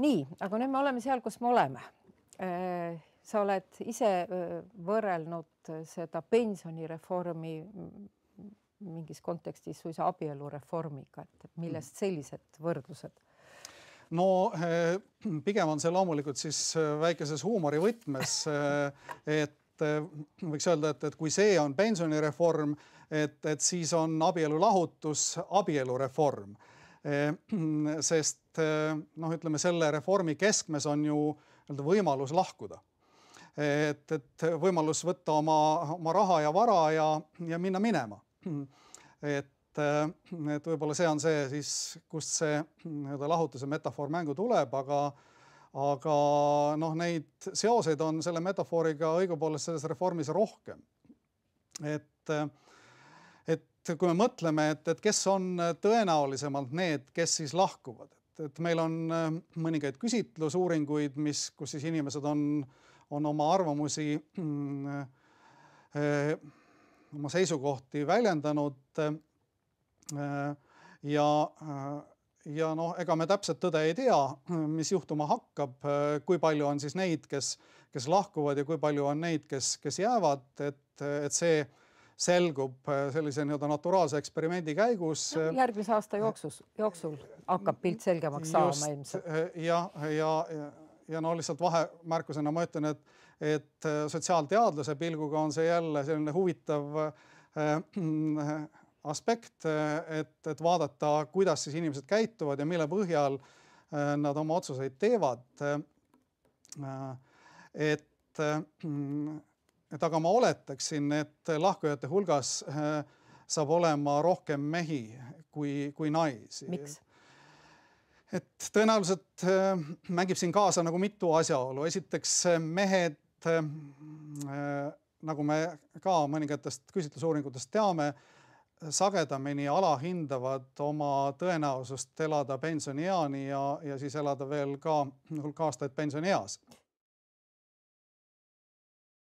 nii, aga nüüd me oleme seal, kus me oleme. Äh, sa oled ise äh, võrrelnud seda pensionireformi mingis kontekstis suisa abielureformiga, et millest mm. sellised võrdlused? no äh, pigem on see loomulikult siis väikeses huumorivõtmes, et võiks öelda, et, et kui see on pensionireform, et, et siis on abielulahutus abielureform Ehm, sest ehm, noh, ütleme selle reformi keskmes on ju nii-öelda võimalus lahkuda. et, et võimalus võtta oma, oma raha ja vara ja, ja minna minema. et, ehm, et võib-olla see on see siis, kust see nii-öelda lahutuse metafoor mängu tuleb, aga aga noh, neid seoseid on selle metafooriga õigupoolest selles reformis rohkem. et äh, et kui me mõtleme, et, et kes on tõenäolisemalt need, kes siis lahkuvad, et, et meil on äh, mõningaid küsitlusuuringuid, mis, kus siis inimesed on, on oma arvamusi mm, äh,, oma seisukohti väljendanud äh,. ja äh,, ja noh, ega me täpset tõde ei tea, mis juhtuma hakkab, äh, kui palju on siis neid, kes, kes lahkuvad ja kui palju on neid, kes, kes jäävad, et, et see selgub äh, sellise nii-öelda naturaalse eksperimendi käigus no,. Äh, järgmise aasta jooksus, jooksul hakkab pilt selgemaks saama ilmselt. ja, äh, ja, ja, ja no lihtsalt vahemärkusena ma ütlen, et, et sotsiaalteadlase pilguga on see jälle selline huvitav äh, aspekt, et, et vaadata, kuidas siis inimesed käituvad ja mille põhjal äh, nad oma otsuseid teevad äh,. et äh, et aga ma oletaksin, et lahkujate hulgas eh, saab olema rohkem mehi kui, kui naisi. miks? et tõenäoliselt eh, mängib siin kaasa nagu mitu asjaolu, esiteks eh, mehed nagu me ka mõningatest küsitlusuuringutest teame, sagedamini alahindavad oma tõenäosust elada pensionieani ja, ja siis elada veel ka hulk aastaid pensionieas